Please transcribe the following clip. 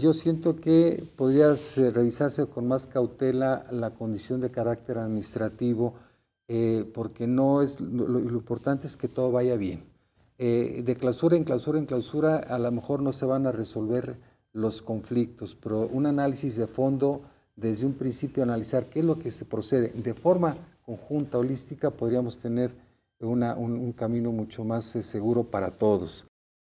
Yo siento que podría eh, revisarse con más cautela la condición de carácter administrativo, eh, porque no es lo, importante es que todo vaya bien. Eh, de clausura en clausura en clausura, a lo mejor no se van a resolver los conflictos, pero un análisis de fondo, desde un principio analizar qué es lo que se procede, de forma conjunta, holística, podríamos tener un, camino mucho más seguro para todos.